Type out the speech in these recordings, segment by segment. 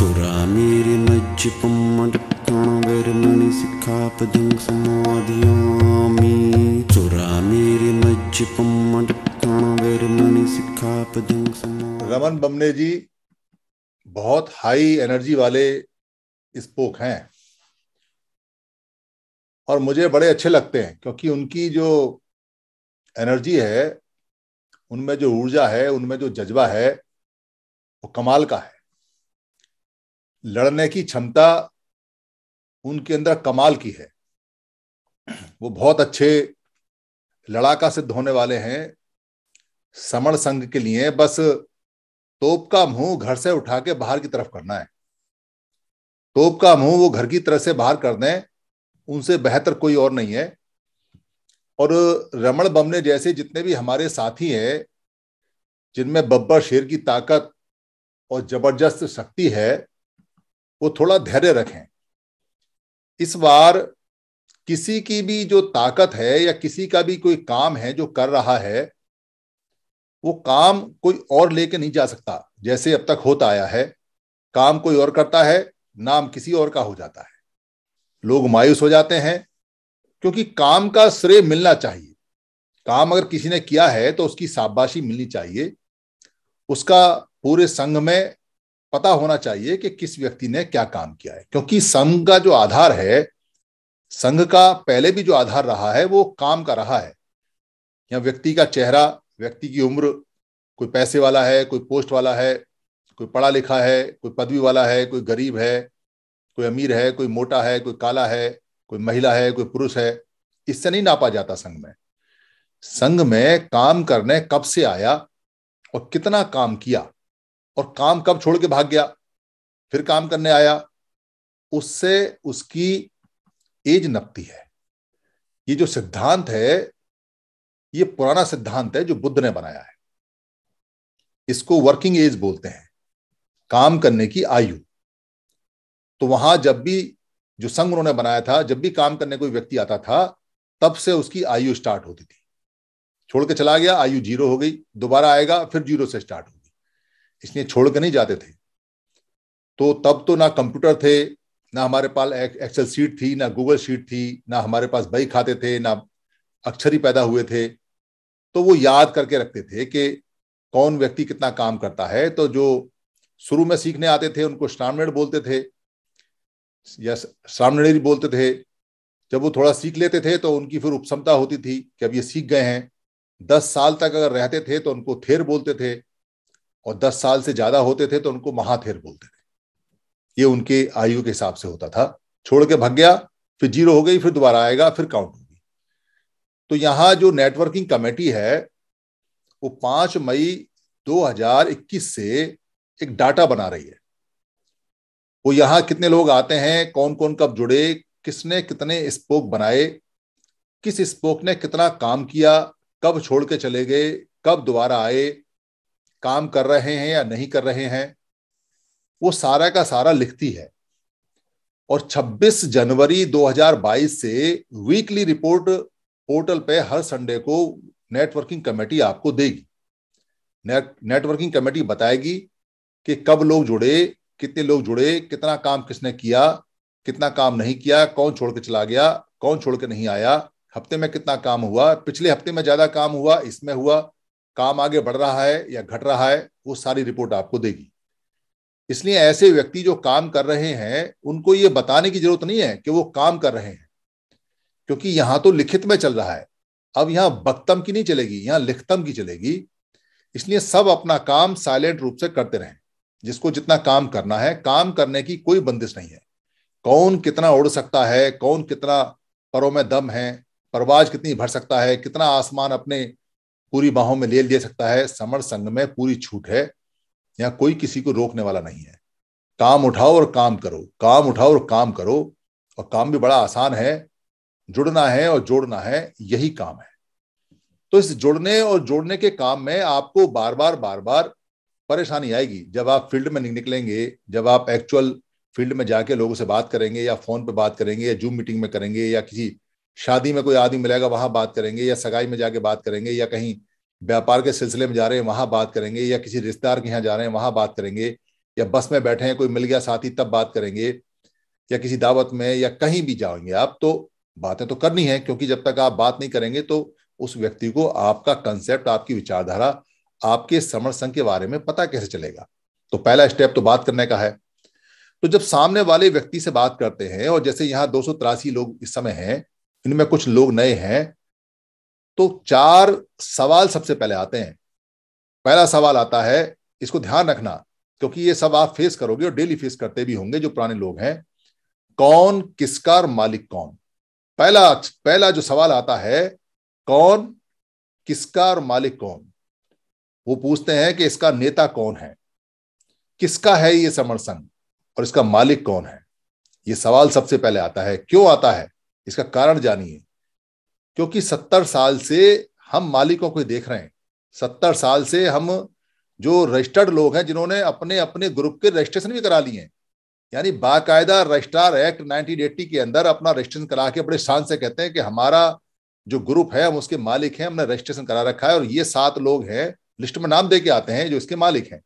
चोरा मेरे मज्ज पम्मण मणि सिखा पदंग समाधियामी चोरा मेरे मज्ज पम्मण मणि सिखा पदंग रमन बमने जी बहुत हाई एनर्जी वाले स्पोक हैं और मुझे बड़े अच्छे लगते हैं क्योंकि उनकी जो एनर्जी है उनमें जो ऊर्जा है उनमें जो जज्बा है वो कमाल का है लड़ने की क्षमता उनके अंदर कमाल की है वो बहुत अच्छे लड़ाका सिद्ध होने वाले हैं समण संघ के लिए बस तोप का मुंह घर से उठा के बाहर की तरफ करना है तोप का मुंह वो घर की तरफ से बाहर कर दें उनसे बेहतर कोई और नहीं है और रमण बमने जैसे जितने भी हमारे साथी हैं जिनमें बब्बर शेर की ताकत और जबरदस्त शक्ति है वो थोड़ा धैर्य रखें इस बार किसी की भी जो ताकत है या किसी का भी कोई काम है जो कर रहा है वो काम कोई और लेके नहीं जा सकता जैसे अब तक होता आया है काम कोई और करता है नाम किसी और का हो जाता है लोग मायूस हो जाते हैं क्योंकि काम का श्रेय मिलना चाहिए काम अगर किसी ने किया है तो उसकी शाबाशी मिलनी चाहिए उसका पूरे संघ में पता होना चाहिए कि किस व्यक्ति ने क्या काम किया है क्योंकि संघ का जो आधार है संघ का पहले भी जो आधार रहा है वो काम का रहा है या व्यक्ति का चेहरा व्यक्ति की उम्र कोई पैसे वाला है कोई पोस्ट वाला है कोई पढ़ा लिखा है कोई पदवी वाला है कोई गरीब है कोई अमीर है कोई मोटा है कोई काला है कोई महिला है कोई पुरुष है इससे नहीं नापा जाता संघ में संघ में काम करने कब से आया और कितना काम किया और काम कब छोड़ के भाग गया फिर काम करने आया उससे उसकी एज नपती है ये जो सिद्धांत है ये पुराना सिद्धांत है जो बुद्ध ने बनाया है इसको वर्किंग एज बोलते हैं काम करने की आयु तो वहां जब भी जो संघ उन्होंने बनाया था जब भी काम करने कोई व्यक्ति आता था तब से उसकी आयु स्टार्ट होती थी छोड़ के चला गया आयु जीरो हो गई दोबारा आएगा फिर जीरो से स्टार्ट होगी इसलिए छोड़ कर नहीं जाते थे तो तब तो ना कंप्यूटर थे ना हमारे पास एक्सेल सीट थी ना गूगल शीट थी ना हमारे पास बही खाते थे ना अक्षर ही पैदा हुए थे तो वो याद करके रखते थे कि कौन व्यक्ति कितना काम करता है तो जो शुरू में सीखने आते थे उनको श्रामण बोलते थे या श्रामणेरी बोलते थे जब वो थोड़ा सीख लेते थे तो उनकी फिर उपसमता होती थी कि अब ये सीख गए हैं दस साल तक अगर रहते थे तो उनको थेर बोलते थे और दस साल से ज्यादा होते थे तो उनको महाथेर बोलते थे ये उनके आयु के हिसाब से होता था छोड़ के भग गया फिर जीरो हो गई फिर दोबारा आएगा फिर काउंट होगी तो यहाँ जो नेटवर्किंग कमेटी है वो पांच मई 2021 से एक डाटा बना रही है वो यहां कितने लोग आते हैं कौन कौन कब जुड़े किसने कितने स्पोक बनाए किस स्पोक ने कितना काम किया कब छोड़ के चले गए कब दोबारा आए काम कर रहे हैं या नहीं कर रहे हैं वो सारा का सारा लिखती है और 26 जनवरी 2022 से वीकली रिपोर्ट पोर्टल पे हर संडे को नेटवर्किंग कमेटी आपको देगी नेटवर्किंग कमेटी बताएगी कि कब लोग जुड़े कितने लोग जुड़े कितना काम किसने किया कितना काम नहीं किया कौन छोड़ के चला गया कौन छोड़ के नहीं आया हफ्ते में कितना काम हुआ पिछले हफ्ते में ज्यादा काम हुआ इसमें हुआ काम आगे बढ़ रहा है या घट रहा है वो सारी रिपोर्ट आपको देगी इसलिए ऐसे व्यक्ति जो काम कर रहे हैं उनको ये बताने की जरूरत नहीं है कि वो काम कर रहे हैं क्योंकि यहां तो लिखित में चल रहा है अब यहां बक्तम की नहीं चलेगी यहां लिखतम की चलेगी इसलिए सब अपना काम साइलेंट रूप से करते रहें जिसको जितना काम करना है काम करने की कोई बंदिश नहीं है कौन कितना उड़ सकता है कौन कितना परों में दम है परवाज कितनी भर सकता है कितना आसमान अपने पूरी बाहों में ले ले सकता है समर संघ में पूरी छूट है यहाँ कोई किसी को रोकने वाला नहीं है काम उठाओ और काम करो काम उठाओ और काम करो और काम भी बड़ा आसान है जुड़ना है और जोड़ना है यही काम है तो इस जुड़ने और जोड़ने के काम में आपको बार बार बार बार परेशानी आएगी जब आप फील्ड में निकलेंगे जब आप एक्चुअल फील्ड में जाके लोगों से बात करेंगे या फोन पे बात करेंगे या जूम मीटिंग में करेंगे या किसी शादी में कोई आदमी मिलेगा वहां बात करेंगे या सगाई में जाके बात करेंगे या कहीं व्यापार के सिलसिले में जा रहे हैं वहां बात करेंगे या किसी रिश्तेदार के यहाँ जा रहे हैं वहां बात करेंगे या बस में बैठे हैं कोई मिल गया साथी तब बात करेंगे या किसी दावत में या कहीं भी जाएंगे आप तो बातें तो करनी है क्योंकि जब तक आप बात नहीं करेंगे तो उस व्यक्ति को आपका कंसेप्ट आपकी विचारधारा आपके समर संघ के बारे में पता कैसे चलेगा तो पहला स्टेप तो बात करने का है तो जब सामने वाले व्यक्ति से बात करते हैं और जैसे यहाँ दो लोग इस समय हैं इनमें कुछ लोग नए हैं तो चार सवाल सबसे पहले आते हैं पहला सवाल आता है इसको ध्यान रखना क्योंकि ये सब आप फेस करोगे और डेली फेस करते भी होंगे जो पुराने लोग हैं कौन किसका और मालिक कौन पहला पहला जो सवाल आता है कौन किसका और मालिक कौन वो पूछते हैं कि इसका नेता कौन है किसका है ये संघ और इसका मालिक कौन है ये सवाल सबसे पहले आता है क्यों आता है इसका कारण जानिए क्योंकि सत्तर साल से हम मालिकों को देख रहे हैं सत्तर साल से हम जो रजिस्टर्ड लोग हैं जिन्होंने अपने अपने ग्रुप के रजिस्ट्रेशन भी करा लिए हैं यानी बाकायदा रजिस्ट्रार एक्ट नाइनटीन एट्टी के अंदर अपना रजिस्ट्रेशन करा के बड़े शान से कहते हैं कि हमारा जो ग्रुप है हम उसके मालिक हैं हमने रजिस्ट्रेशन करा रखा है और ये सात लोग हैं लिस्ट में नाम दे के आते हैं जो इसके मालिक हैं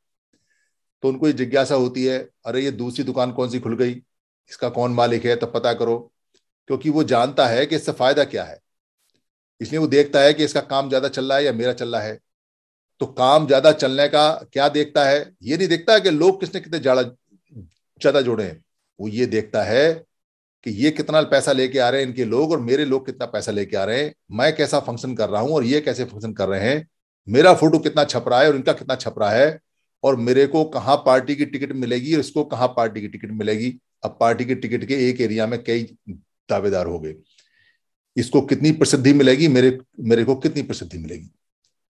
तो उनको ये जिज्ञासा होती है अरे ये दूसरी दुकान कौन सी खुल गई इसका कौन मालिक है तब पता करो क्योंकि वो जानता है कि इससे फायदा क्या है इसलिए वो देखता है कि इसका काम ज्यादा चल रहा है या मेरा चल रहा है तो काम ज्यादा चलने का क्या देखता है ये नहीं देखता है कि लोग किसने कितने ज्यादा ज्यादा जुड़े हैं वो ये देखता है कि ये कितना पैसा लेके आ रहे हैं इनके लोग और मेरे लोग कितना पैसा लेके आ रहे हैं मैं कैसा फंक्शन कर रहा हूं और ये कैसे फंक्शन कर रहे हैं मेरा फोटो कितना छप रहा है और इनका कितना छप रहा है और मेरे को कहाँ पार्टी की टिकट मिलेगी और इसको कहाँ पार्टी की टिकट मिलेगी अब पार्टी की टिकट के एक एरिया में कई दावेदार हो गए इसको कितनी प्रसिद्धि मिलेगी मेरे मेरे को कितनी प्रसिद्धि मिलेगी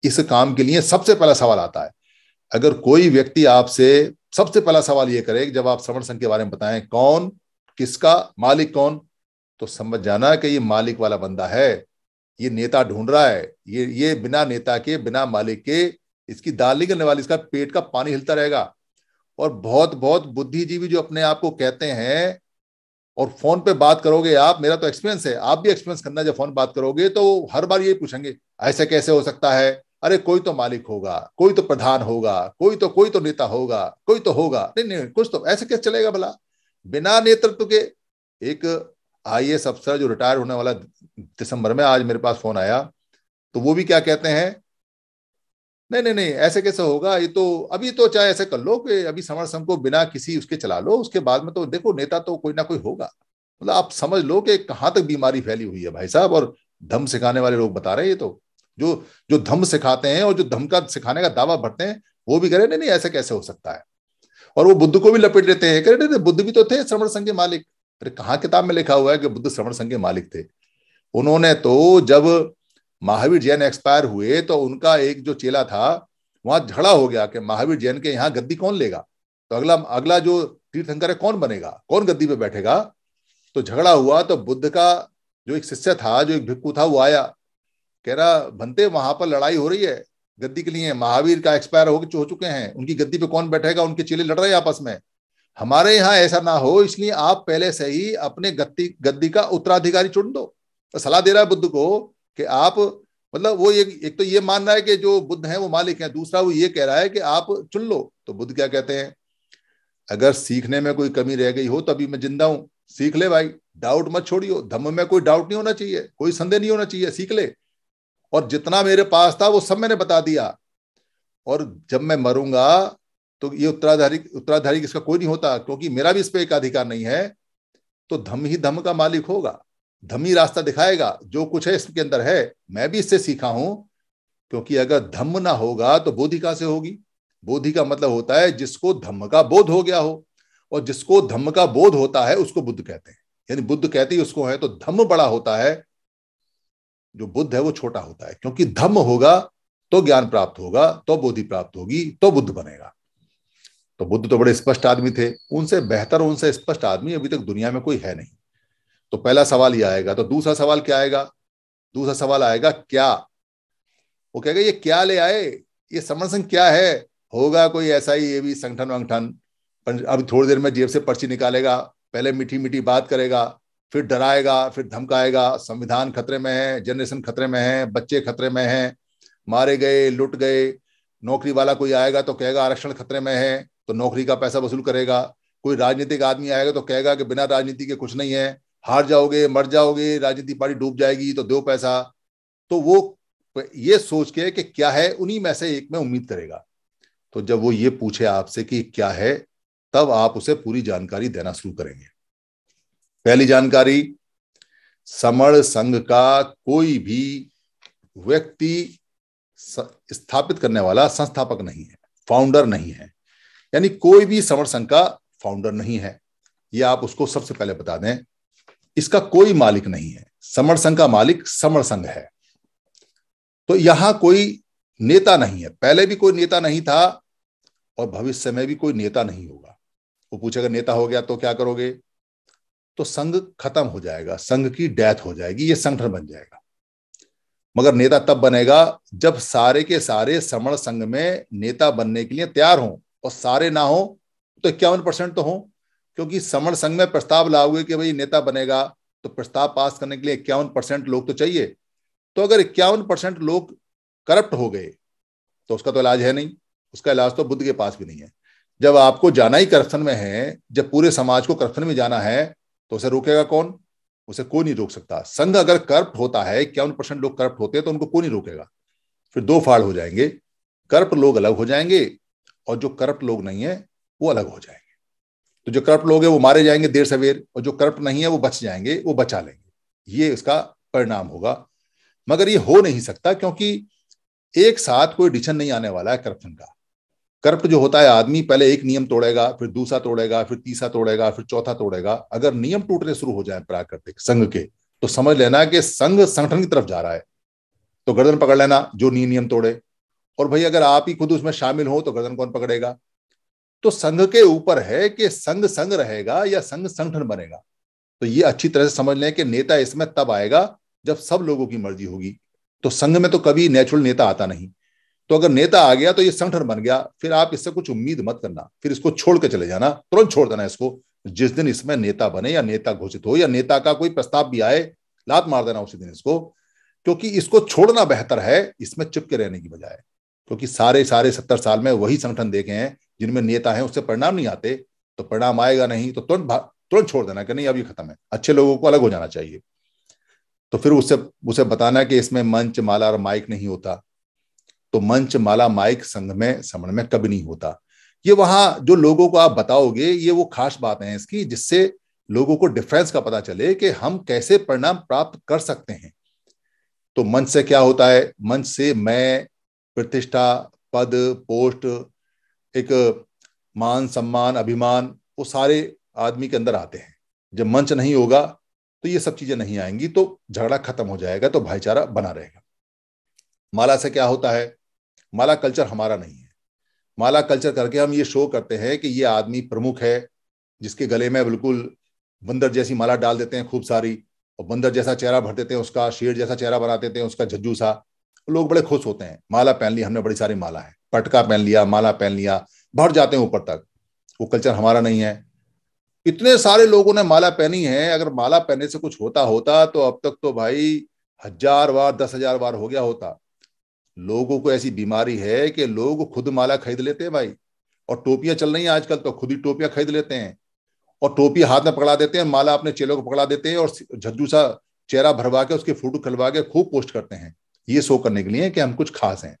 इस काम के लिए सबसे पहला सवाल आता है अगर कोई व्यक्ति आपसे सबसे पहला सवाल ये करे जब आप श्रवण संघ के बारे में बताएं कौन किसका मालिक कौन तो समझ जाना कि ये मालिक वाला बंदा है ये नेता ढूंढ रहा है ये ये बिना नेता के बिना मालिक के इसकी दाल निकलने वाली इसका पेट का पानी हिलता रहेगा और बहुत बहुत बुद्धिजीवी जो अपने आप को कहते हैं और फोन पे बात करोगे आप मेरा तो एक्सपीरियंस है आप भी एक्सपीरियंस करना जब फोन बात करोगे तो हर बार ये पूछेंगे ऐसे कैसे हो सकता है अरे कोई तो मालिक होगा कोई तो प्रधान होगा कोई तो कोई तो नेता होगा कोई तो होगा नहीं नहीं कुछ तो ऐसे कैसे चलेगा भला बिना नेतृत्व के एक आई एस अफसर जो रिटायर होने वाला दिसंबर में आज मेरे पास फोन आया तो वो भी क्या कहते हैं नहीं नहीं नहीं ऐसे कैसे होगा ये तो अभी तो चाहे ऐसे कर लो कि अभी समर संघ को बिना किसी उसके चला लो उसके बाद में तो देखो नेता तो कोई ना कोई होगा मतलब आप समझ लो कि कहाँ तक बीमारी फैली हुई है भाई साहब और धम सिखाने वाले लोग बता रहे हैं ये तो जो जो धम सिखाते हैं और जो धम का सिखाने का दावा भरते हैं वो भी करे नहीं नहीं ऐसे कैसे हो सकता है और वो बुद्ध को भी लपेट लेते हैं कह रहे बुद्ध भी तो थे श्रवण संघ के मालिक अरे कहाँ किताब में लिखा हुआ है कि बुद्ध श्रवण संघ के मालिक थे उन्होंने तो जब महावीर जैन एक्सपायर हुए तो उनका एक जो चेला था वहां झगड़ा हो गया कि महावीर जैन के यहाँ गद्दी कौन लेगा तो अगला अगला जो तीर्थंकर है कौन बनेगा कौन गद्दी पे बैठेगा तो झगड़ा हुआ तो बुद्ध का जो एक शिष्य था जो एक भिक्कू था वो आया कह रहा भंते वहां पर लड़ाई हो रही है गद्दी के लिए महावीर का एक्सपायर हो हो चुके हैं उनकी गद्दी पे कौन बैठेगा उनके चेले लड़ रहे हैं आपस में हमारे यहाँ ऐसा ना हो इसलिए आप पहले से ही अपने गद्दी गद्दी का उत्तराधिकारी चुन दो तो सलाह दे रहा है बुद्ध को कि आप मतलब वो ये एक तो ये मान रहा है कि जो बुद्ध हैं वो मालिक हैं दूसरा वो ये कह रहा है कि आप चुन लो तो बुद्ध क्या कहते हैं अगर सीखने में कोई कमी रह गई हो तभी मैं जिंदा हूं सीख ले भाई डाउट मत छोड़ियो धम्म में कोई डाउट नहीं होना चाहिए कोई संदेह नहीं होना चाहिए सीख ले और जितना मेरे पास था वो सब मैंने बता दिया और जब मैं मरूंगा तो ये उत्तराधारी उत्तराधारी इसका कोई नहीं होता क्योंकि मेरा भी इस पर एक अधिकार नहीं है तो धम ही धम का मालिक होगा धम्मी रास्ता दिखाएगा जो कुछ है इसके अंदर है मैं भी इससे सीखा हूं क्योंकि अगर धम्म ना होगा तो बोधि कहां से होगी बोधि का मतलब होता है जिसको धम्म का बोध हो गया हो और जिसको धम्म का बोध होता है उसको बुद्ध कहते हैं यानी बुद्ध कहते ही उसको है तो धम्म बड़ा होता है जो बुद्ध है वो छोटा होता है क्योंकि धम्म होगा तो ज्ञान प्राप्त होगा तो बोधि प्राप्त होगी तो बुद्ध बनेगा तो बुद्ध तो बड़े स्पष्ट आदमी थे उनसे बेहतर उनसे स्पष्ट आदमी अभी तक दुनिया में कोई है नहीं तो पहला सवाल यह आएगा तो दूसरा सवाल क्या आएगा दूसरा सवाल आएगा क्या वो कहेगा ये क्या ले आए ये समर संघ क्या है होगा कोई ऐसा ही ये भी संगठन वंगठन अभी थोड़ी देर में जेब से पर्ची निकालेगा पहले मीठी मीठी बात करेगा फिर डराएगा फिर धमकाएगा संविधान खतरे में है जनरेशन खतरे में है बच्चे खतरे में हैं मारे गए लुट गए नौकरी वाला कोई आएगा तो कहेगा आरक्षण खतरे में है तो नौकरी का पैसा वसूल करेगा कोई राजनीतिक आदमी आएगा तो कहेगा कि बिना राजनीति के कुछ नहीं है हार जाओगे मर जाओगे राजनीतिक पार्टी डूब जाएगी तो दो पैसा तो वो ये सोच के कि क्या है उन्हीं में से एक में उम्मीद करेगा तो जब वो ये पूछे आपसे कि क्या है तब आप उसे पूरी जानकारी देना शुरू करेंगे पहली जानकारी समण संघ का कोई भी व्यक्ति स्थापित करने वाला संस्थापक नहीं है फाउंडर नहीं है यानी कोई भी समर संघ का फाउंडर नहीं है ये आप उसको सबसे पहले बता दें इसका कोई मालिक नहीं है समर संघ का मालिक समर संघ है तो यहां कोई नेता नहीं है पहले भी कोई नेता नहीं था और भविष्य में भी कोई नेता नहीं होगा वो पूछेगा नेता हो गया तो क्या करोगे तो संघ खत्म हो जाएगा संघ की डेथ हो जाएगी ये संगठन बन जाएगा मगर नेता तब बनेगा जब सारे के सारे समण संघ में नेता बनने के लिए तैयार हों और सारे ना हो तो इक्यावन परसेंट तो हों क्योंकि समण संघ में प्रस्ताव हुए कि भाई नेता बनेगा तो प्रस्ताव पास करने के लिए इक्यावन परसेंट लोग तो चाहिए तो अगर इक्यावन परसेंट लोग करप्ट हो गए तो उसका तो इलाज है नहीं उसका इलाज तो बुद्ध के पास भी नहीं है जब आपको जाना ही करप्शन में है जब पूरे समाज को करप्शन में जाना है तो उसे रोकेगा कौन उसे कोई नहीं रोक सकता संघ अगर करप्ट होता है इक्यावन परसेंट लोग करप्ट होते हैं तो उनको कोई नहीं रोकेगा फिर दो फाड़ हो जाएंगे करप्ट लोग अलग हो जाएंगे और जो करप्ट लोग नहीं है वो अलग हो जाएंगे तो जो करप्ट लोग हैं वो मारे जाएंगे देर सवेर और जो करप्ट नहीं है वो बच जाएंगे वो बचा लेंगे ये इसका परिणाम होगा मगर ये हो नहीं सकता क्योंकि एक साथ कोई डिसीजन नहीं आने वाला है करप्शन का करप्ट जो होता है आदमी पहले एक नियम तोड़ेगा फिर दूसरा तोड़ेगा फिर तीसरा तोड़ेगा फिर चौथा तोड़ेगा अगर नियम टूटने शुरू हो जाए प्राकृतिक संघ के तो समझ लेना कि संघ संगठन की तरफ जा रहा है तो गर्दन पकड़ लेना जो नियम तोड़े और भाई अगर आप ही खुद उसमें शामिल हो तो गर्दन कौन पकड़ेगा तो संघ के ऊपर है कि संघ संघ रहेगा या संघ संगठन बनेगा तो ये अच्छी तरह से समझ लें कि नेता इसमें तब आएगा जब सब लोगों की मर्जी होगी तो संघ में तो कभी नेचुरल नेता आता नहीं तो अगर नेता आ गया तो ये संगठन बन गया फिर आप इससे कुछ उम्मीद मत करना फिर इसको छोड़ के चले जाना तुरंत छोड़ देना इसको जिस दिन इसमें नेता बने या नेता घोषित हो या नेता का कोई प्रस्ताव भी आए लात मार देना उसी दिन इसको क्योंकि इसको छोड़ना बेहतर है इसमें चिपके रहने की बजाय क्योंकि सारे सारे सत्तर साल में वही संगठन देखे हैं जिनमें नेता है उससे परिणाम नहीं आते तो परिणाम आएगा नहीं तो तुरंत तुरंत छोड़ देना कि नहीं अभी खत्म है अच्छे लोगों को अलग हो जाना चाहिए तो फिर उसे उसे बताना कि इसमें मंच माला और माइक नहीं होता तो मंच माला माइक संघ में समण में कभी नहीं होता ये वहां जो लोगों को आप बताओगे ये वो खास बात है इसकी जिससे लोगों को डिफरेंस का पता चले कि हम कैसे परिणाम प्राप्त कर सकते हैं तो मंच से क्या होता है मंच से मैं प्रतिष्ठा पद पोस्ट एक मान सम्मान अभिमान वो सारे आदमी के अंदर आते हैं जब मंच नहीं होगा तो ये सब चीजें नहीं आएंगी तो झगड़ा खत्म हो जाएगा तो भाईचारा बना रहेगा माला से क्या होता है माला कल्चर हमारा नहीं है माला कल्चर करके हम ये शो करते हैं कि ये आदमी प्रमुख है जिसके गले में बिल्कुल बंदर जैसी माला डाल देते हैं खूब सारी और बंदर जैसा चेहरा भर देते हैं उसका शेर जैसा चेहरा बना देते हैं उसका झज्जू सा लोग बड़े खुश होते हैं माला पहन ली हमने बड़ी सारी माला है पटका पहन लिया माला पहन लिया भर जाते हैं ऊपर तक वो कल्चर हमारा नहीं है इतने सारे लोगों ने माला पहनी है अगर माला पहनने से कुछ होता होता तो अब तक तो भाई हजार बार दस हजार बार हो गया होता लोगों को ऐसी बीमारी है कि लोग खुद माला खरीद लेते हैं भाई और टोपियां चल रही हैं आजकल तो खुद ही टोपियां खरीद लेते हैं और टोपी हाथ में पकड़ा देते हैं माला अपने चेलों को पकड़ा देते हैं और झज्जू सा चेहरा भरवा के उसकी फोटो खिलवा के खूब पोस्ट करते हैं ये शो करने के लिए कि हम कुछ खास हैं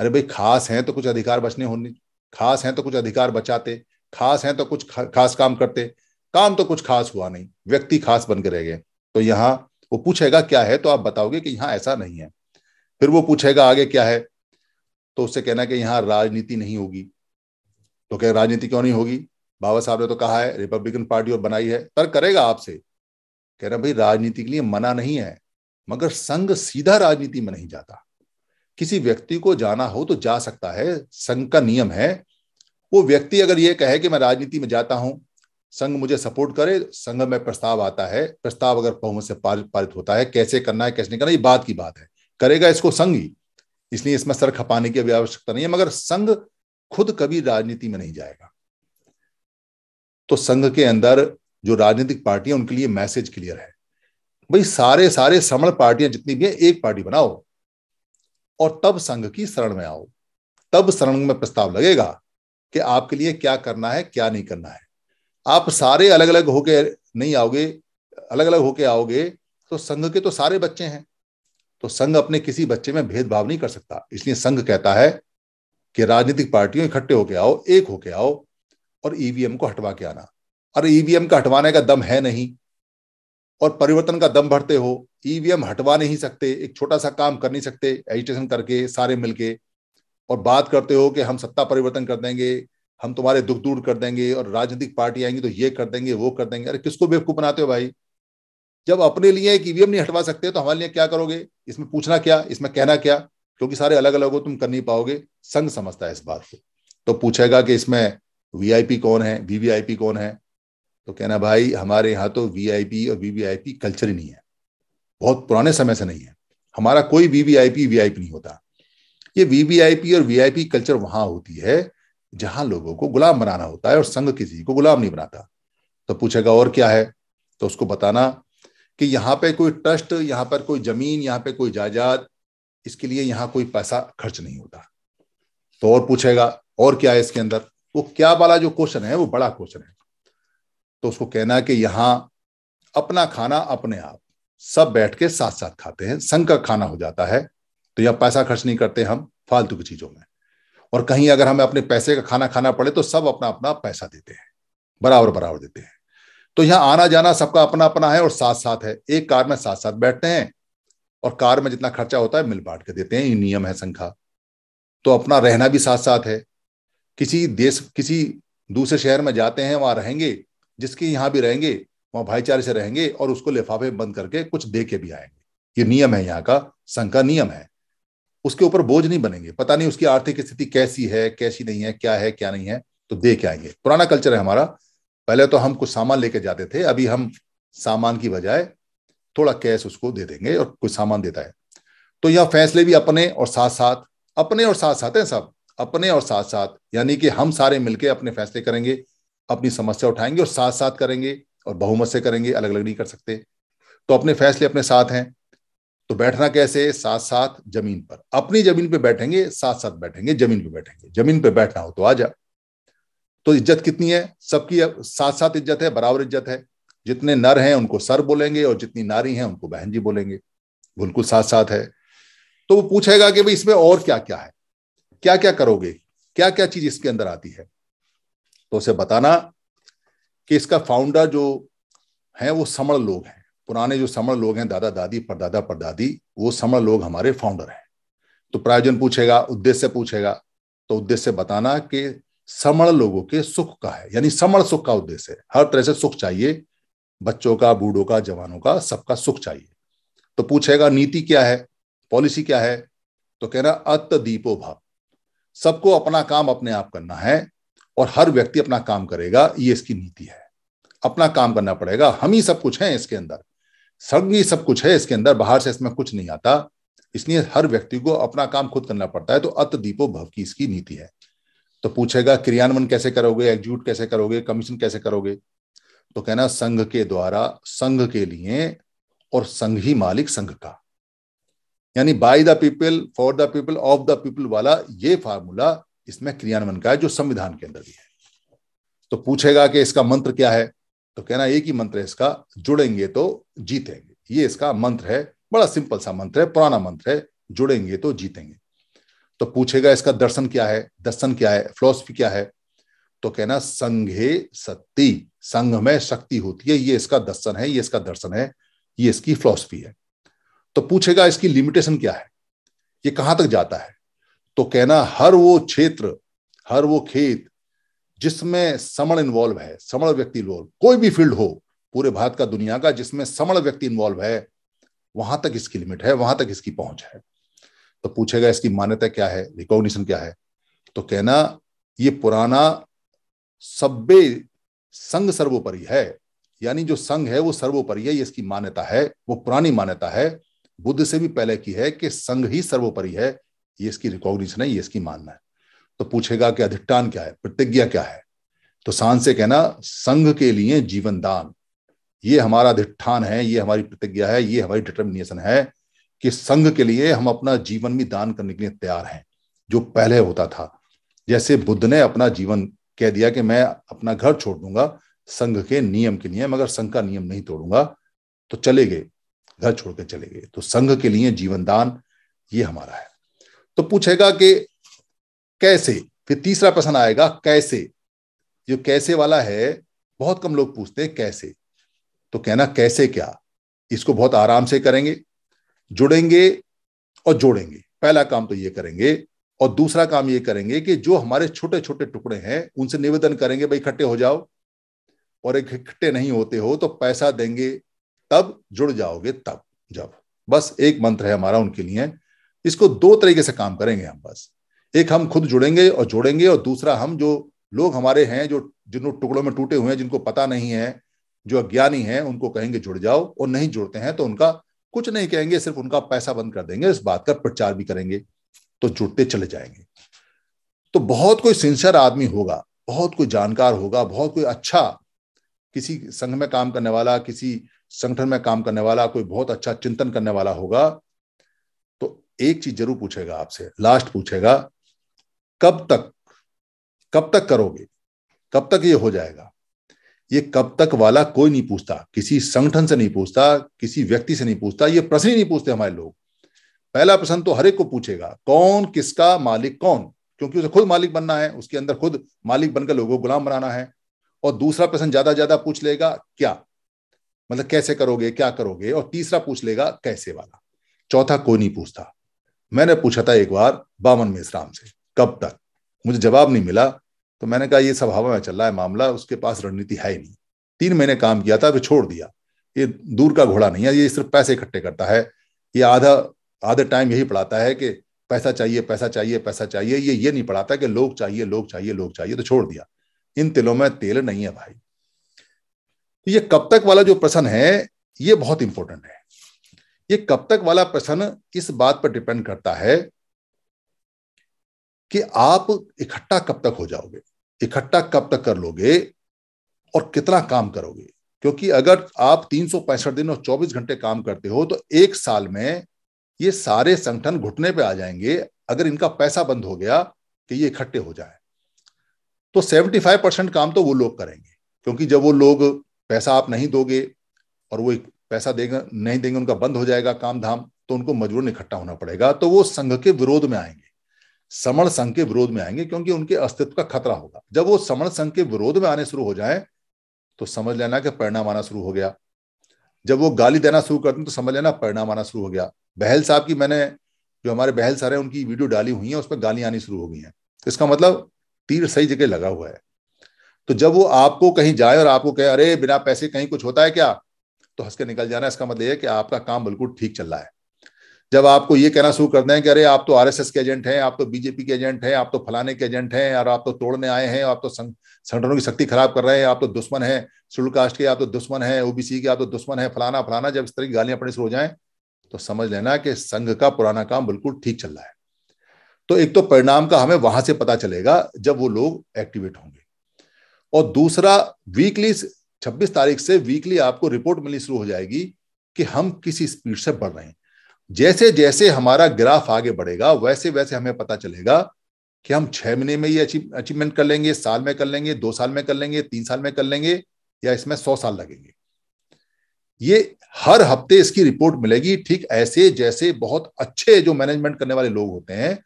अरे भाई खास हैं तो कुछ अधिकार बचने होने खास हैं तो कुछ अधिकार बचाते खास हैं तो कुछ खास काम करते काम तो कुछ खास हुआ नहीं व्यक्ति खास बन के रह गए तो यहाँ वो पूछेगा क्या है तो आप बताओगे कि यहाँ ऐसा नहीं है फिर वो पूछेगा आगे क्या है तो उससे कहना कि यहाँ राजनीति नहीं होगी तो क्या राजनीति क्यों नहीं होगी बाबा साहब ने तो कहा है रिपब्लिकन पार्टी और बनाई है तर्क करेगा आपसे कह रहे भाई राजनीति के लिए मना नहीं है मगर संघ सीधा राजनीति में नहीं जाता किसी व्यक्ति को जाना हो तो जा सकता है संघ का नियम है वो व्यक्ति अगर ये कहे कि मैं राजनीति में जाता हूं संघ मुझे सपोर्ट करे संघ में प्रस्ताव आता है प्रस्ताव अगर बहुमत से पारित होता है कैसे करना है कैसे नहीं करना ये बात की बात है करेगा इसको संघ ही इसलिए इसमें सर खपाने की आवश्यकता नहीं है मगर संघ खुद कभी राजनीति में नहीं जाएगा तो संघ के अंदर जो राजनीतिक पार्टियां उनके लिए मैसेज क्लियर है भाई सारे सारे समण पार्टियां जितनी भी है एक पार्टी बनाओ और तब संघ की शरण में आओ तब शरण में प्रस्ताव लगेगा कि आपके लिए क्या करना है क्या नहीं करना है आप सारे अलग अलग होके नहीं आओगे अलग अलग होके आओगे तो संघ के तो सारे बच्चे हैं तो संघ अपने किसी बच्चे में भेदभाव नहीं कर सकता इसलिए संघ कहता है कि राजनीतिक पार्टियों इकट्ठे होके आओ एक होके आओ और ईवीएम e को हटवा के आना और ईवीएम e का हटवाने का दम है नहीं और परिवर्तन का दम भरते हो ईवीएम e हटवा नहीं सकते एक छोटा सा काम कर नहीं सकते एजिटेशन करके सारे मिलके और बात करते हो कि हम सत्ता परिवर्तन कर देंगे हम तुम्हारे दुख दूर कर देंगे और राजनीतिक पार्टी आएंगी तो ये कर देंगे वो कर देंगे अरे किसको बेवकूफ बनाते हो भाई जब अपने लिए एक ईवीएम e नहीं हटवा सकते तो हमारे लिए क्या करोगे इसमें पूछना क्या इसमें कहना क्या क्योंकि सारे अलग अलग हो तुम कर नहीं पाओगे संघ समझता है इस बात को तो पूछेगा कि इसमें वीआईपी कौन है वीवीआईपी कौन है तो कहना भाई हमारे यहाँ तो वीआईपी और वीवीआईपी कल्चर ही नहीं है बहुत पुराने समय से नहीं है हमारा कोई वीवीआईपी वीआईपी नहीं होता ये वीवीआईपी और वीआईपी कल्चर वहां होती है जहां लोगों को गुलाम बनाना होता है और संघ किसी को गुलाम नहीं बनाता तो पूछेगा और क्या है तो उसको बताना कि यहाँ पे कोई ट्रस्ट यहाँ पर कोई जमीन यहाँ पे कोई जायदाद इसके लिए यहाँ कोई पैसा खर्च नहीं होता तो और पूछेगा और क्या है इसके अंदर वो क्या वाला जो क्वेश्चन है वो बड़ा क्वेश्चन है तो उसको कहना है कि यहाँ अपना खाना अपने आप सब बैठ के साथ साथ खाते हैं संघ का खाना हो जाता है तो यह पैसा खर्च नहीं करते हम फालतू की चीजों में और कहीं अगर हमें अपने पैसे का खाना खाना पड़े तो सब अपना अपना पैसा देते हैं बराबर बराबर देते हैं तो यहाँ आना जाना सबका अपना अपना है और साथ साथ है एक कार में साथ साथ बैठते हैं और कार में जितना खर्चा होता है मिल बांट के देते हैं ये नियम है संख्या तो अपना रहना भी साथ साथ है किसी देश किसी दूसरे शहर में जाते हैं वहां रहेंगे जिसके यहाँ भी रहेंगे वहां भाईचारे से रहेंगे और उसको लिफाफे बंद करके कुछ दे के भी आएंगे ये नियम है यहाँ का संघ का नियम है उसके ऊपर बोझ नहीं बनेंगे पता नहीं उसकी आर्थिक स्थिति कैसी है कैसी नहीं है क्या है क्या नहीं है तो दे के आएंगे पुराना कल्चर है हमारा पहले तो हम कुछ सामान लेके जाते थे अभी हम सामान की बजाय थोड़ा कैश उसको दे देंगे और कुछ सामान देता है तो यह फैसले भी अपने और साथ साथ अपने और साथ साथ हैं सब अपने और साथ साथ यानी कि हम सारे मिलके अपने फैसले करेंगे अपनी समस्या उठाएंगे और साथ साथ करेंगे और बहुमत से करेंगे अलग अलग नहीं कर सकते तो अपने फैसले अपने साथ हैं तो बैठना कैसे साथ साथ जमीन पर अपनी जमीन पर बैठेंगे साथ साथ बैठेंगे जमीन पर बैठेंगे जमीन पर बैठना हो तो आ जा तो इज्जत कितनी है सबकी साथ साथ इज्जत है बराबर इज्जत है जितने नर हैं उनको सर बोलेंगे और जितनी नारी हैं उनको बहन जी बोलेंगे बिल्कुल साथ साथ है तो वो पूछेगा कि भाई इसमें और क्या क्या है क्या क्या करोगे क्या क्या चीज इसके अंदर आती है तो उसे बताना कि इसका फाउंडर जो है वो समण लोग हैं पुराने जो समण लोग हैं दादा दादी परदादा परदादी वो समण लोग हमारे फाउंडर हैं तो प्रायोजन पूछेगा उद्देश्य पूछेगा तो उद्देश्य बताना कि समण लोगों के सुख का है यानी समण सुख का उद्देश्य हर तरह से सुख चाहिए बच्चों का बूढ़ों का जवानों का सबका सुख चाहिए तो पूछेगा नीति क्या है पॉलिसी क्या है तो कहना अत दीपो भाव सबको अपना काम अपने आप करना है और हर व्यक्ति अपना काम करेगा ये इसकी नीति है अपना काम करना पड़ेगा हम ही सब कुछ है इसके अंदर सब ही सब कुछ है इसके अंदर बाहर से इसमें कुछ नहीं आता इसलिए हर व्यक्ति को अपना काम खुद करना पड़ता है तो अत दीपो भव की इसकी नीति है तो पूछेगा क्रियान्वयन कैसे करोगे एग्जीक्यूट कैसे करोगे कमीशन कैसे करोगे तो कहना संघ के द्वारा संघ के लिए और संघ ही मालिक संघ का यानी by the people for the people of the people वाला ये फार्मूला इसमें क्रियान्वयन का है जो संविधान के अंदर भी है तो पूछेगा कि इसका मंत्र क्या है तो कहना एक ही मंत्र है इसका जुड़ेंगे तो जीतेंगे ये इसका मंत्र है बड़ा सिंपल सा मंत्र है पुराना मंत्र है जुड़ेंगे तो जीतेंगे तो पूछेगा इसका दर्शन क्या है दर्शन क्या है फिलोसफी क्या है तो कहना संघे सत्ती संघ में शक्ति होती है ये इसका दर्शन है ये इसका दर्शन है ये इसकी फिलोसफी है तो पूछेगा इसकी लिमिटेशन क्या है ये कहां तक जाता है तो कहना हर वो क्षेत्र हर वो खेत जिसमें समण इन्वॉल्व है समण व्यक्ति इन्वॉल्व कोई भी फील्ड हो पूरे भारत का दुनिया का जिसमें समण व्यक्ति इन्वॉल्व है वहां तक इसकी लिमिट है वहां तक इसकी पहुंच है तो पूछेगा इसकी मान्यता क्या है रिकॉग्निशन क्या है तो कहना ये पुराना सभ्य संघ सर्वोपरि है यानी जो संघ है वो सर्वोपरि है ये इसकी मान्यता है वो पुरानी मान्यता है बुद्ध से भी पहले की है कि संघ ही सर्वोपरि है ये इसकी रिकॉग्निशन है ये इसकी मानना है तो पूछेगा कि अधिष्ठान क्या है प्रतिज्ञा क्या है तो सांस से कहना संघ के लिए जीवन दान ये हमारा अधिष्ठान है ये हमारी प्रतिज्ञा है ये हमारी डिटर्मिनेशन है कि संघ के लिए हम अपना जीवन भी दान करने के लिए तैयार हैं जो पहले होता था जैसे बुद्ध ने अपना जीवन कह दिया कि मैं अपना घर छोड़ दूंगा संघ के नियम के लिए मगर संघ का नियम नहीं तोड़ूंगा तो चले गए घर छोड़ के चले गए तो संघ के लिए जीवन दान ये हमारा है तो पूछेगा कि कैसे फिर तीसरा प्रश्न आएगा कैसे जो कैसे वाला है बहुत कम लोग पूछते हैं कैसे तो कहना कैसे क्या इसको बहुत आराम से करेंगे जुड़ेंगे और जोड़ेंगे पहला काम तो ये करेंगे और दूसरा काम ये करेंगे कि जो हमारे छोटे छोटे टुकड़े हैं उनसे निवेदन करेंगे भाई इकट्ठे हो जाओ और इकट्ठे नहीं होते हो तो पैसा देंगे तब जुड़ जाओगे तब जब बस एक मंत्र है हमारा उनके लिए इसको दो तरीके से काम करेंगे हम बस एक हम खुद जुड़ेंगे और जोड़ेंगे और दूसरा हम जो लोग हमारे हैं जो जिन टुकड़ों में टूटे हुए हैं जिनको पता नहीं है जो अज्ञानी हैं उनको कहेंगे जुड़ जाओ और नहीं जुड़ते हैं तो उनका कुछ नहीं कहेंगे सिर्फ उनका पैसा बंद कर देंगे इस बात का प्रचार भी करेंगे तो जुड़ते चले जाएंगे तो बहुत कोई सिंसर आदमी होगा बहुत कोई जानकार होगा बहुत कोई अच्छा किसी संघ में काम करने वाला किसी संगठन में काम करने वाला कोई बहुत अच्छा चिंतन करने वाला होगा एक चीज जरूर पूछेगा आपसे लास्ट पूछेगा कब तक कब तक करोगे कब तक ये हो जाएगा ये कब तक वाला कोई नहीं पूछता किसी संगठन से नहीं पूछता किसी व्यक्ति से नहीं पूछता ये प्रश्न ही नहीं पूछते हमारे लोग पहला प्रश्न तो हर एक को पूछेगा कौन किसका मालिक कौन क्योंकि उसे खुद मालिक बनना है उसके अंदर खुद मालिक बनकर लोगों को गुलाम बनाना है और दूसरा प्रश्न ज्यादा ज्यादा पूछ लेगा क्या मतलब कैसे करोगे क्या करोगे और तीसरा पूछ लेगा कैसे वाला चौथा कोई नहीं पूछता मैंने पूछा था एक बार बामन मेसराम से कब तक मुझे जवाब नहीं मिला तो मैंने कहा ये हवा में चल रहा है मामला उसके पास रणनीति है ही नहीं तीन महीने काम किया था फिर छोड़ दिया ये दूर का घोड़ा नहीं है ये सिर्फ पैसे इकट्ठे करता है ये आधा आधे टाइम यही पढ़ाता है कि पैसा चाहिए पैसा चाहिए पैसा चाहिए ये ये नहीं पढ़ाता कि लोग चाहिए लोग चाहिए लोग चाहिए तो छोड़ दिया इन तिलों में तेल नहीं है भाई तो ये कब तक वाला जो प्रश्न है ये बहुत इंपॉर्टेंट है ये कब तक वाला प्रश्न इस बात पर डिपेंड करता है कि आप इकट्ठा कब तक हो जाओगे इकट्ठा कब तक कर लोगे और कितना काम करोगे क्योंकि अगर आप तीन दिन और 24 घंटे काम करते हो तो एक साल में ये सारे संगठन घुटने पे आ जाएंगे अगर इनका पैसा बंद हो गया कि ये इकट्ठे हो जाए तो 75 परसेंट काम तो वो लोग करेंगे क्योंकि जब वो लोग पैसा आप नहीं दोगे और वो पैसा देंगे नहीं देंगे उनका बंद हो जाएगा काम धाम तो उनको मजबूरन इकट्ठा होना पड़ेगा तो वो संघ के विरोध में आएंगे समण संघ के विरोध में आएंगे क्योंकि उनके अस्तित्व का खतरा होगा जब वो समण संघ के विरोध में आने शुरू हो जाए तो समझ लेना कि परिणाम आना शुरू हो गया जब वो गाली देना शुरू करते हैं तो समझ लेना परिणाम आना शुरू हो गया बहल साहब की मैंने जो हमारे बहल सर हैं उनकी वीडियो डाली हुई है उस पर गाली आनी शुरू हो गई हैं तो इसका मतलब तीर सही जगह लगा हुआ है तो जब वो आपको कहीं जाए और आपको कहे अरे बिना पैसे कहीं कुछ होता है क्या तो हंस के निकल जाना इसका मतलब यह कि आपका काम बिल्कुल ठीक चल रहा है जब आपको ये कहना शुरू कर दें कि अरे आप तो आरएसएस के एजेंट हैं आप तो बीजेपी के एजेंट हैं आप तो फलाने के एजेंट हैं और आप तो तोड़ने आए हैं आप तो संगठनों की शक्ति खराब कर रहे हैं आप तो दुश्मन हैं शेड्यूल कास्ट के आप तो दुश्मन हैं ओबीसी के आप तो दुश्मन हैं फलाना फलाना जब इस तरह की गालियां पड़नी शुरू हो जाए तो समझ लेना कि संघ का पुराना काम बिल्कुल ठीक चल रहा है तो एक तो परिणाम का हमें वहां से पता चलेगा जब वो लोग एक्टिवेट होंगे और दूसरा वीकली छब्बीस तारीख से वीकली आपको रिपोर्ट मिलनी शुरू हो जाएगी कि हम किसी स्पीड से बढ़ रहे हैं जैसे जैसे हमारा ग्राफ आगे बढ़ेगा वैसे वैसे हमें पता चलेगा कि हम छह महीने में ये अचीवमेंट कर लेंगे साल में कर लेंगे दो साल में कर लेंगे तीन साल में कर लेंगे या इसमें सौ साल लगेंगे ये हर हफ्ते इसकी रिपोर्ट मिलेगी ठीक ऐसे जैसे बहुत अच्छे जो मैनेजमेंट करने वाले लोग होते हैं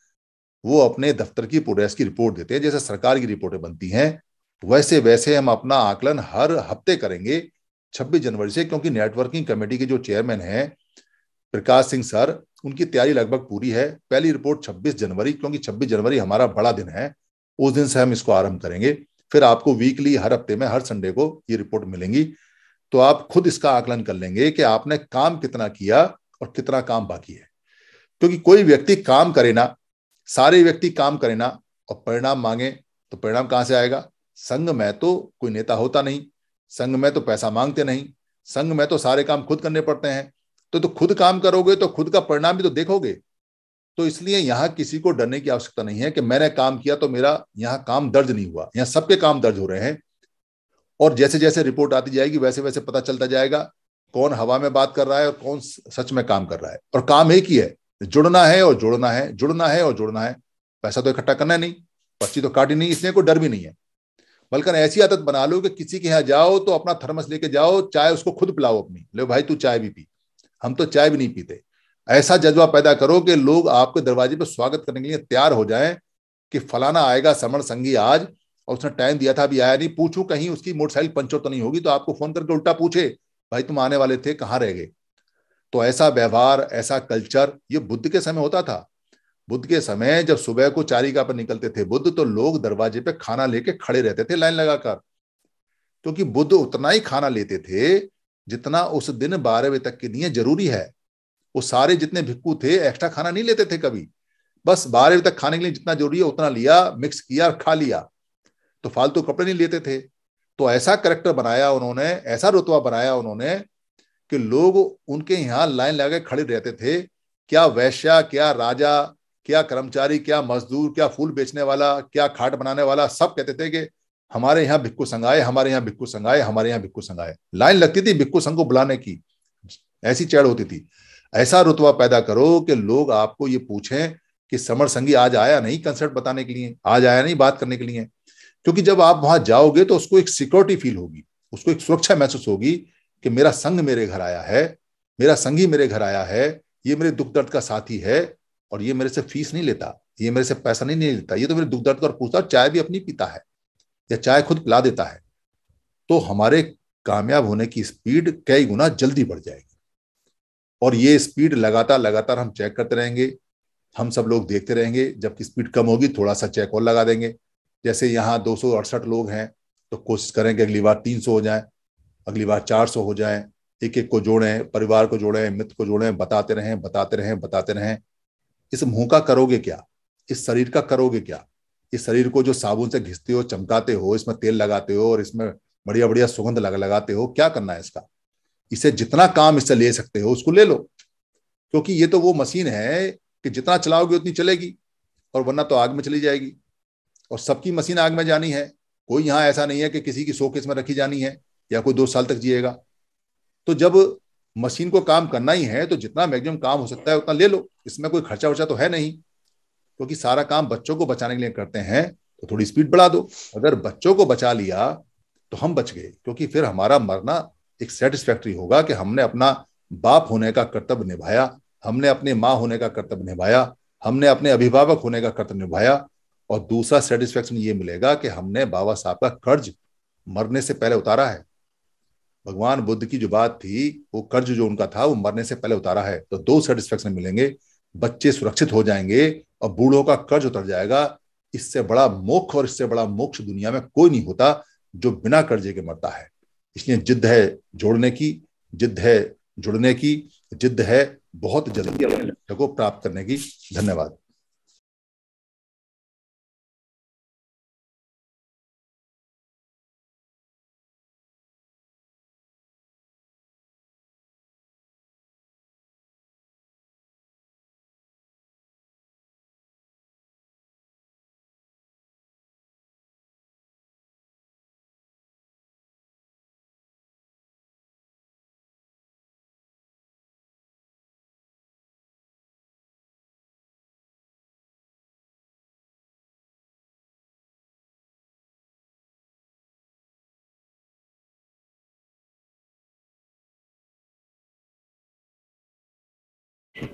वो अपने दफ्तर की प्रोग्रेस की रिपोर्ट देते हैं जैसे सरकार की रिपोर्टें बनती हैं वैसे वैसे हम अपना आकलन हर हफ्ते करेंगे 26 जनवरी से क्योंकि नेटवर्किंग कमेटी के जो चेयरमैन हैं प्रकाश सिंह सर उनकी तैयारी लगभग पूरी है पहली रिपोर्ट 26 जनवरी क्योंकि 26 जनवरी हमारा बड़ा दिन है उस दिन से हम इसको आरंभ करेंगे फिर आपको वीकली हर हफ्ते में हर संडे को ये रिपोर्ट मिलेंगी तो आप खुद इसका आकलन कर लेंगे कि आपने काम कितना किया और कितना काम बाकी है क्योंकि कोई व्यक्ति काम करे ना सारे व्यक्ति काम करे ना और परिणाम मांगे तो परिणाम कहां से आएगा संघ में तो कोई नेता होता नहीं संघ में तो पैसा मांगते नहीं संघ में तो सारे काम खुद करने पड़ते हैं तो तो खुद काम करोगे तो खुद का परिणाम भी तो देखोगे तो इसलिए यहां किसी को डरने की आवश्यकता नहीं है कि मैंने काम किया तो मेरा यहां काम दर्ज नहीं हुआ यहां सबके काम दर्ज हो रहे हैं और जैसे जैसे रिपोर्ट आती जाएगी वैसे वैसे पता चलता जाएगा कौन हवा में बात कर रहा है और कौन सच में काम कर रहा है और काम एक ही है जुड़ना है और जोड़ना है जुड़ना है और जुड़ना है पैसा तो इकट्ठा करना है नहीं पर्ची तो काटी नहीं इसलिए कोई डर भी नहीं है बल्कि ऐसी आदत बना लो कि किसी के यहाँ जाओ तो अपना थर्मस लेके जाओ चाय उसको खुद पिलाओ अपनी ले भाई तू चाय भी पी हम तो चाय भी नहीं पीते ऐसा जज्बा पैदा करो कि लोग आपके दरवाजे पर स्वागत करने के लिए तैयार हो जाएं कि फलाना आएगा समण संगी आज और उसने टाइम दिया था अभी आया नहीं पूछू कहीं उसकी मोटरसाइकिल पंचर तो नहीं होगी तो आपको फोन करके उल्टा पूछे भाई तुम आने वाले थे कहाँ रह गए तो ऐसा व्यवहार ऐसा कल्चर ये बुद्ध के समय होता था बुद्ध के समय जब सुबह को चारिका पर निकलते थे बुद्ध तो लोग दरवाजे पे खाना लेके खड़े रहते थे लाइन लगाकर क्योंकि तो बुद्ध उतना ही खाना लेते थे जितना उस दिन बारह बजे तक के लिए जरूरी है वो सारे जितने भिक्कू थे एक्स्ट्रा खाना नहीं लेते थे कभी बस बारह बजे तक खाने के लिए जितना जरूरी है उतना लिया मिक्स किया और खा लिया तो फालतू कपड़े नहीं लेते थे तो ऐसा करेक्टर बनाया उन्होंने ऐसा रुतवा बनाया उन्होंने कि लोग उनके यहाँ लाइन लगा के खड़े रहते थे क्या वैश्या क्या राजा क्या कर्मचारी क्या मजदूर क्या फूल बेचने वाला क्या खाट बनाने वाला सब कहते थे कि हमारे यहाँ भिक्कू संघाए हमारे यहाँ भिक्कू संघाए हमारे यहाँ भिक्कू संघाए लाइन लगती थी भिक्कू संघ को बुलाने की ऐसी चढ़ होती थी ऐसा रुतवा पैदा करो कि लोग आपको ये पूछें कि समर संघी आज आया नहीं कंसर्ट बताने के लिए आज आया नहीं बात करने के लिए क्योंकि जब आप वहां जाओगे तो उसको एक सिक्योरिटी फील होगी उसको एक सुरक्षा महसूस होगी कि मेरा संघ मेरे घर आया है मेरा संघी मेरे घर आया है ये मेरे दुख दर्द का साथी है और ये मेरे से फीस नहीं लेता ये मेरे से पैसा नहीं, नहीं लेता ये तो मेरे दुख दर्द कर पूछता और चाय भी अपनी पीता है या चाय खुद पिला देता है तो हमारे कामयाब होने की स्पीड कई गुना जल्दी बढ़ जाएगी और ये स्पीड लगातार लगातार हम चेक करते रहेंगे हम सब लोग देखते रहेंगे जबकि स्पीड कम होगी थोड़ा सा चेक और लगा देंगे जैसे यहाँ दो लोग हैं तो कोशिश करें कि अगली बार 300 हो जाए अगली बार 400 हो जाए एक एक को जोड़ें परिवार को जोड़ें मित्र को जोड़ें बताते रहें बताते रहें बताते रहें इस मुंह का करोगे क्या इस शरीर का करोगे क्या इस शरीर को जो साबुन से घिसते हो चमकाते हो इसमें तेल लगाते हो और इसमें बढ़िया बढ़िया सुगंध लग लगाते हो क्या करना है इसका इसे जितना काम इससे ले सकते हो उसको ले लो क्योंकि ये तो वो मशीन है कि जितना चलाओगे उतनी चलेगी और वरना तो आग में चली जाएगी और सबकी मशीन आग में जानी है कोई यहां ऐसा नहीं है कि किसी की शोकेस में रखी जानी है या कोई दो साल तक जिएगा तो जब मशीन को काम करना ही है तो जितना मैक्सिमम काम हो सकता है उतना ले लो इसमें कोई खर्चा वर्चा तो है नहीं क्योंकि तो सारा काम बच्चों को बचाने के लिए करते हैं तो थोड़ी स्पीड बढ़ा दो अगर बच्चों को बचा लिया तो हम बच गए क्योंकि फिर हमारा मरना एक सेटिस्फैक्ट्री होगा कि हमने अपना बाप होने का कर्तव्य निभाया हमने अपनी माँ होने का कर्तव्य निभाया हमने अपने अभिभावक होने का कर्तव्य निभाया और दूसरा सेटिस्फैक्शन ये मिलेगा कि हमने बाबा साहब का कर्ज मरने से पहले उतारा है भगवान बुद्ध की जो बात थी वो कर्ज जो उनका था वो मरने से पहले उतारा है तो दो सेटिस्फेक्शन मिलेंगे बच्चे सुरक्षित हो जाएंगे और बूढ़ों का कर्ज उतर जाएगा इससे बड़ा मोक्ष और इससे बड़ा मोक्ष दुनिया में कोई नहीं होता जो बिना कर्जे के मरता है इसलिए जिद्द है जोड़ने की जिद्द है जुड़ने की जिद्द है बहुत जल्दी को प्राप्त करने की धन्यवाद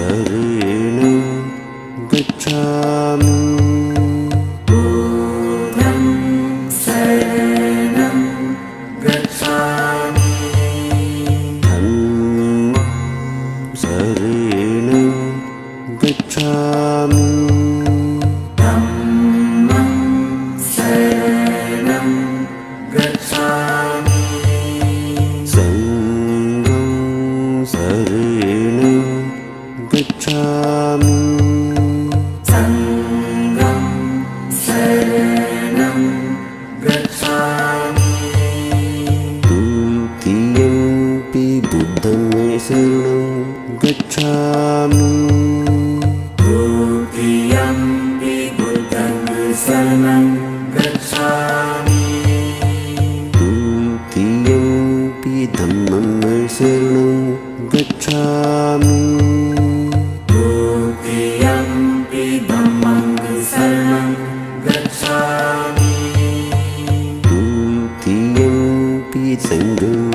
जरेले गच्छामि செங்கும்